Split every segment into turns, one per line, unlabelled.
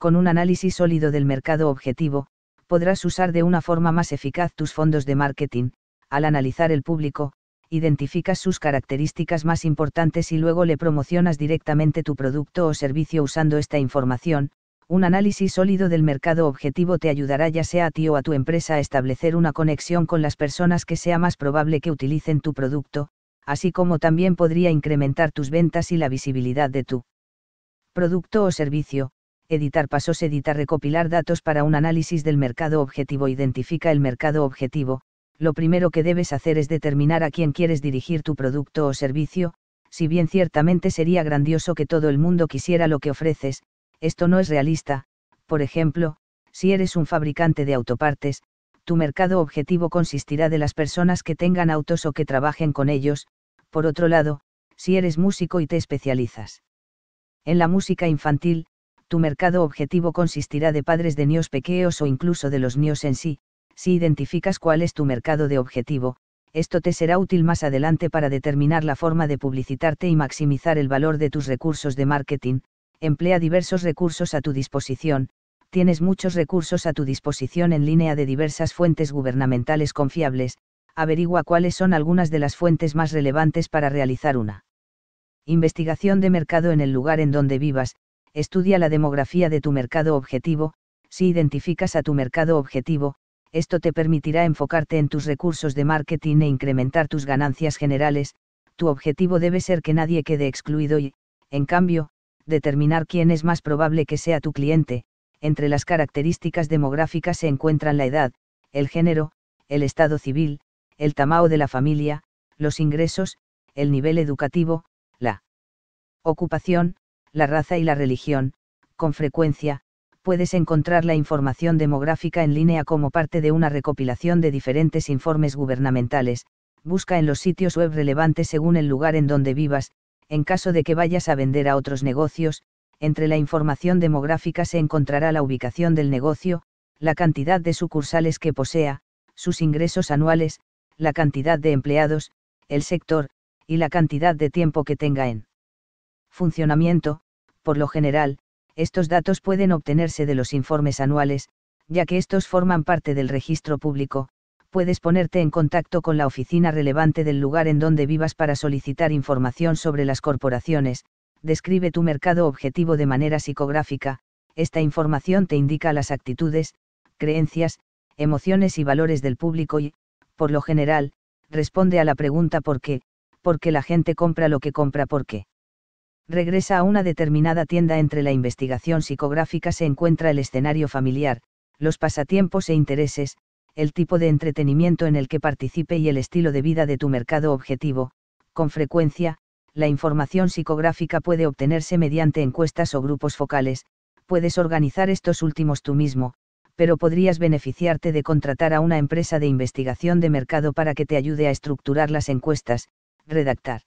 con un análisis sólido del mercado objetivo, podrás usar de una forma más eficaz tus fondos de marketing, al analizar el público, identificas sus características más importantes y luego le promocionas directamente tu producto o servicio usando esta información, un análisis sólido del mercado objetivo te ayudará ya sea a ti o a tu empresa a establecer una conexión con las personas que sea más probable que utilicen tu producto, así como también podría incrementar tus ventas y la visibilidad de tu producto o servicio, editar pasos editar recopilar datos para un análisis del mercado objetivo identifica el mercado objetivo, lo primero que debes hacer es determinar a quién quieres dirigir tu producto o servicio, si bien ciertamente sería grandioso que todo el mundo quisiera lo que ofreces, esto no es realista, por ejemplo, si eres un fabricante de autopartes, tu mercado objetivo consistirá de las personas que tengan autos o que trabajen con ellos, por otro lado, si eres músico y te especializas en la música infantil, tu mercado objetivo consistirá de padres de niños pequeños o incluso de los niños en sí, si identificas cuál es tu mercado de objetivo, esto te será útil más adelante para determinar la forma de publicitarte y maximizar el valor de tus recursos de marketing, emplea diversos recursos a tu disposición, tienes muchos recursos a tu disposición en línea de diversas fuentes gubernamentales confiables, averigua cuáles son algunas de las fuentes más relevantes para realizar una investigación de mercado en el lugar en donde vivas, estudia la demografía de tu mercado objetivo, si identificas a tu mercado objetivo, esto te permitirá enfocarte en tus recursos de marketing e incrementar tus ganancias generales, tu objetivo debe ser que nadie quede excluido y, en cambio, determinar quién es más probable que sea tu cliente, entre las características demográficas se encuentran la edad, el género, el estado civil, el tamaño de la familia, los ingresos, el nivel educativo, la ocupación, la raza y la religión, con frecuencia, puedes encontrar la información demográfica en línea como parte de una recopilación de diferentes informes gubernamentales, busca en los sitios web relevantes según el lugar en donde vivas, en caso de que vayas a vender a otros negocios, entre la información demográfica se encontrará la ubicación del negocio, la cantidad de sucursales que posea, sus ingresos anuales, la cantidad de empleados, el sector, y la cantidad de tiempo que tenga en funcionamiento, por lo general, estos datos pueden obtenerse de los informes anuales, ya que estos forman parte del registro público, puedes ponerte en contacto con la oficina relevante del lugar en donde vivas para solicitar información sobre las corporaciones, describe tu mercado objetivo de manera psicográfica, esta información te indica las actitudes, creencias, emociones y valores del público y, por lo general, responde a la pregunta por qué, porque la gente compra lo que compra ¿Por qué? Regresa a una determinada tienda entre la investigación psicográfica se encuentra el escenario familiar, los pasatiempos e intereses, el tipo de entretenimiento en el que participe y el estilo de vida de tu mercado objetivo. Con frecuencia, la información psicográfica puede obtenerse mediante encuestas o grupos focales, puedes organizar estos últimos tú mismo, pero podrías beneficiarte de contratar a una empresa de investigación de mercado para que te ayude a estructurar las encuestas, redactar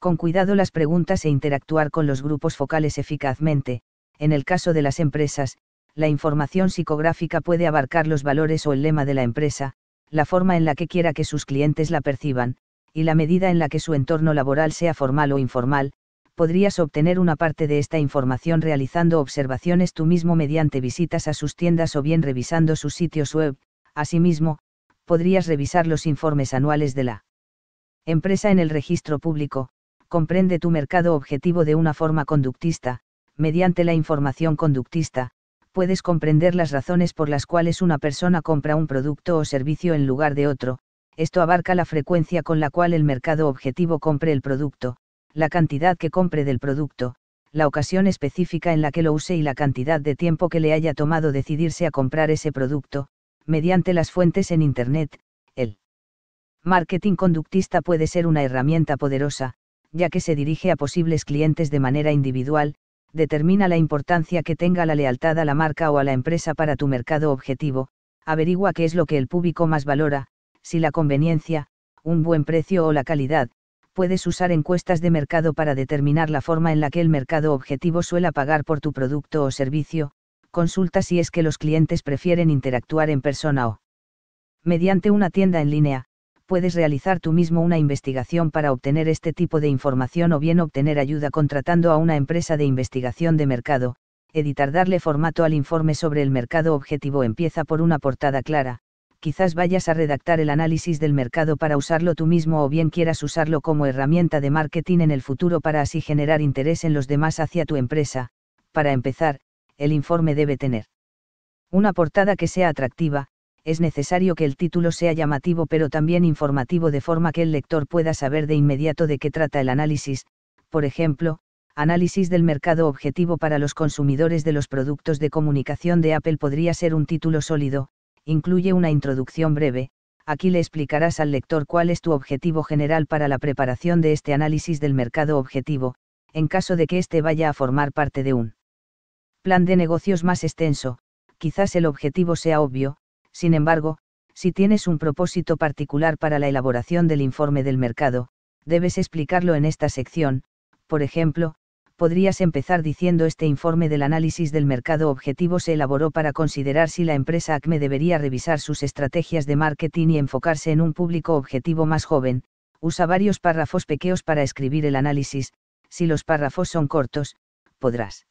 con cuidado las preguntas e interactuar con los grupos focales eficazmente. En el caso de las empresas, la información psicográfica puede abarcar los valores o el lema de la empresa, la forma en la que quiera que sus clientes la perciban, y la medida en la que su entorno laboral sea formal o informal, podrías obtener una parte de esta información realizando observaciones tú mismo mediante visitas a sus tiendas o bien revisando sus sitios web. Asimismo, podrías revisar los informes anuales de la empresa en el registro público, comprende tu mercado objetivo de una forma conductista, mediante la información conductista, puedes comprender las razones por las cuales una persona compra un producto o servicio en lugar de otro, esto abarca la frecuencia con la cual el mercado objetivo compre el producto, la cantidad que compre del producto, la ocasión específica en la que lo use y la cantidad de tiempo que le haya tomado decidirse a comprar ese producto, mediante las fuentes en Internet, el marketing conductista puede ser una herramienta poderosa, ya que se dirige a posibles clientes de manera individual, determina la importancia que tenga la lealtad a la marca o a la empresa para tu mercado objetivo, averigua qué es lo que el público más valora, si la conveniencia, un buen precio o la calidad, puedes usar encuestas de mercado para determinar la forma en la que el mercado objetivo suele pagar por tu producto o servicio, consulta si es que los clientes prefieren interactuar en persona o mediante una tienda en línea, puedes realizar tú mismo una investigación para obtener este tipo de información o bien obtener ayuda contratando a una empresa de investigación de mercado. Editar darle formato al informe sobre el mercado objetivo empieza por una portada clara, quizás vayas a redactar el análisis del mercado para usarlo tú mismo o bien quieras usarlo como herramienta de marketing en el futuro para así generar interés en los demás hacia tu empresa. Para empezar, el informe debe tener una portada que sea atractiva, es necesario que el título sea llamativo pero también informativo de forma que el lector pueda saber de inmediato de qué trata el análisis, por ejemplo, Análisis del mercado objetivo para los consumidores de los productos de comunicación de Apple podría ser un título sólido, incluye una introducción breve, aquí le explicarás al lector cuál es tu objetivo general para la preparación de este análisis del mercado objetivo, en caso de que éste vaya a formar parte de un plan de negocios más extenso, quizás el objetivo sea obvio, sin embargo, si tienes un propósito particular para la elaboración del informe del mercado, debes explicarlo en esta sección, por ejemplo, podrías empezar diciendo este informe del análisis del mercado objetivo se elaboró para considerar si la empresa ACME debería revisar sus estrategias de marketing y enfocarse en un público objetivo más joven, usa varios párrafos pequeños para escribir el análisis, si los párrafos son cortos, podrás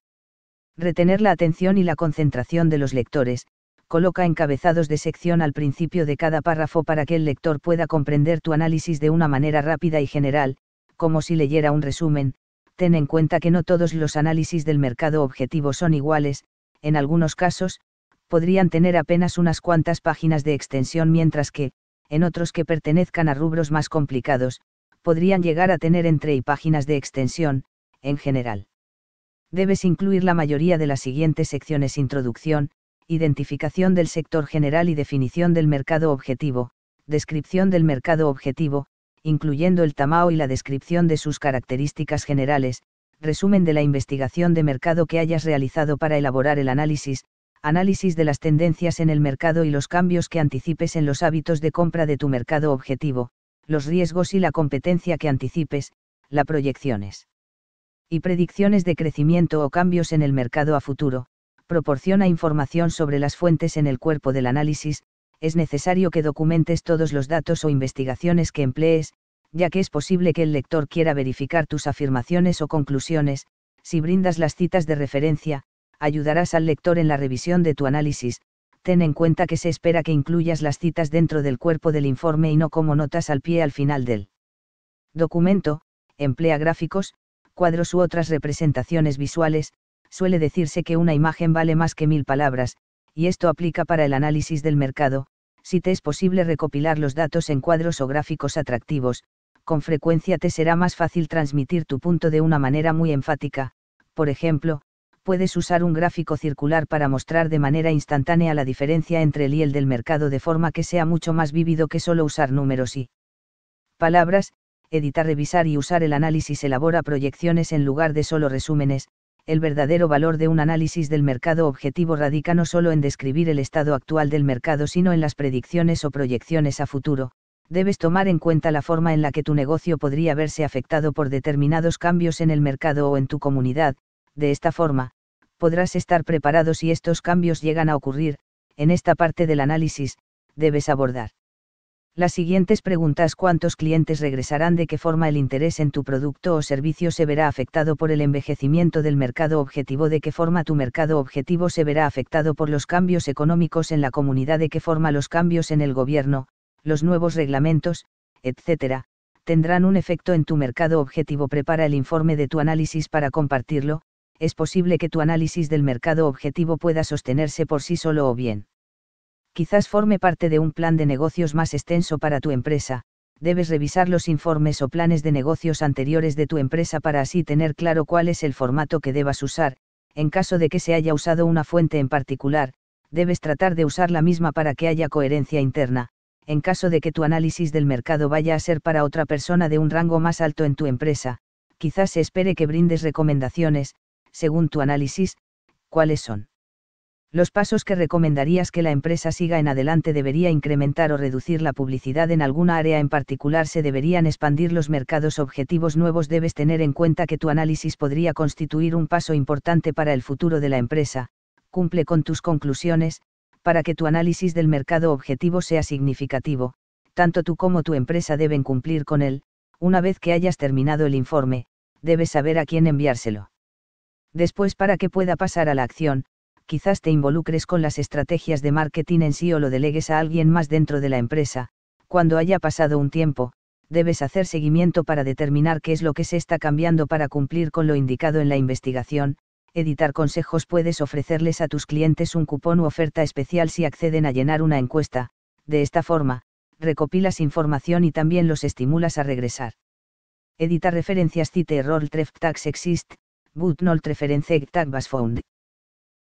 retener la atención y la concentración de los lectores, coloca encabezados de sección al principio de cada párrafo para que el lector pueda comprender tu análisis de una manera rápida y general, como si leyera un resumen, ten en cuenta que no todos los análisis del mercado objetivo son iguales, en algunos casos, podrían tener apenas unas cuantas páginas de extensión mientras que, en otros que pertenezcan a rubros más complicados, podrían llegar a tener entre y páginas de extensión, en general. Debes incluir la mayoría de las siguientes secciones introducción, identificación del sector general y definición del mercado objetivo, descripción del mercado objetivo, incluyendo el tamao y la descripción de sus características generales, resumen de la investigación de mercado que hayas realizado para elaborar el análisis, análisis de las tendencias en el mercado y los cambios que anticipes en los hábitos de compra de tu mercado objetivo, los riesgos y la competencia que anticipes, la proyecciones y predicciones de crecimiento o cambios en el mercado a futuro, proporciona información sobre las fuentes en el cuerpo del análisis, es necesario que documentes todos los datos o investigaciones que emplees, ya que es posible que el lector quiera verificar tus afirmaciones o conclusiones, si brindas las citas de referencia, ayudarás al lector en la revisión de tu análisis, ten en cuenta que se espera que incluyas las citas dentro del cuerpo del informe y no como notas al pie al final del documento, emplea gráficos, cuadros u otras representaciones visuales, Suele decirse que una imagen vale más que mil palabras, y esto aplica para el análisis del mercado, si te es posible recopilar los datos en cuadros o gráficos atractivos, con frecuencia te será más fácil transmitir tu punto de una manera muy enfática, por ejemplo, puedes usar un gráfico circular para mostrar de manera instantánea la diferencia entre el y el del mercado de forma que sea mucho más vívido que solo usar números y palabras, editar, revisar y usar el análisis elabora proyecciones en lugar de solo resúmenes, el verdadero valor de un análisis del mercado objetivo radica no solo en describir el estado actual del mercado, sino en las predicciones o proyecciones a futuro, debes tomar en cuenta la forma en la que tu negocio podría verse afectado por determinados cambios en el mercado o en tu comunidad, de esta forma, podrás estar preparado si estos cambios llegan a ocurrir, en esta parte del análisis, debes abordar. Las siguientes preguntas ¿Cuántos clientes regresarán? ¿De qué forma el interés en tu producto o servicio se verá afectado por el envejecimiento del mercado objetivo? ¿De qué forma tu mercado objetivo se verá afectado por los cambios económicos en la comunidad? ¿De qué forma los cambios en el gobierno, los nuevos reglamentos, etcétera, tendrán un efecto en tu mercado objetivo? Prepara el informe de tu análisis para compartirlo. Es posible que tu análisis del mercado objetivo pueda sostenerse por sí solo o bien quizás forme parte de un plan de negocios más extenso para tu empresa, debes revisar los informes o planes de negocios anteriores de tu empresa para así tener claro cuál es el formato que debas usar, en caso de que se haya usado una fuente en particular, debes tratar de usar la misma para que haya coherencia interna, en caso de que tu análisis del mercado vaya a ser para otra persona de un rango más alto en tu empresa, quizás se espere que brindes recomendaciones, según tu análisis, cuáles son los pasos que recomendarías que la empresa siga en adelante debería incrementar o reducir la publicidad en alguna área en particular se deberían expandir los mercados objetivos nuevos debes tener en cuenta que tu análisis podría constituir un paso importante para el futuro de la empresa, cumple con tus conclusiones, para que tu análisis del mercado objetivo sea significativo, tanto tú como tu empresa deben cumplir con él, una vez que hayas terminado el informe, debes saber a quién enviárselo. Después para que pueda pasar a la acción, quizás te involucres con las estrategias de marketing en sí o lo delegues a alguien más dentro de la empresa, cuando haya pasado un tiempo, debes hacer seguimiento para determinar qué es lo que se está cambiando para cumplir con lo indicado en la investigación, editar consejos puedes ofrecerles a tus clientes un cupón u oferta especial si acceden a llenar una encuesta, de esta forma, recopilas información y también los estimulas a regresar. Edita referencias cite error tref tags exist, but not tag was found.